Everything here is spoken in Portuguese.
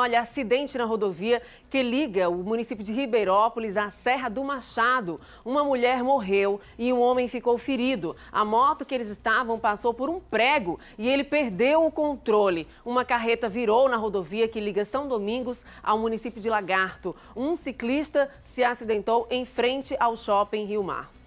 Olha, acidente na rodovia que liga o município de Ribeirópolis à Serra do Machado. Uma mulher morreu e um homem ficou ferido. A moto que eles estavam passou por um prego e ele perdeu o controle. Uma carreta virou na rodovia que liga São Domingos ao município de Lagarto. Um ciclista se acidentou em frente ao shopping Rio Mar.